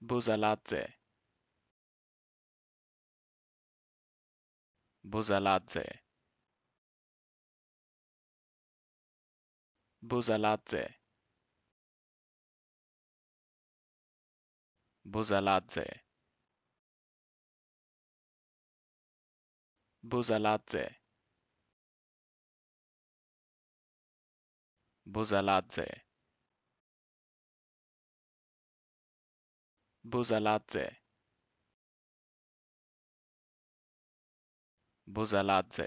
Buzaladze Buzaladze Buzaladze Buzaladze Buzaladze Buzaladze Buzaladze Buzaladze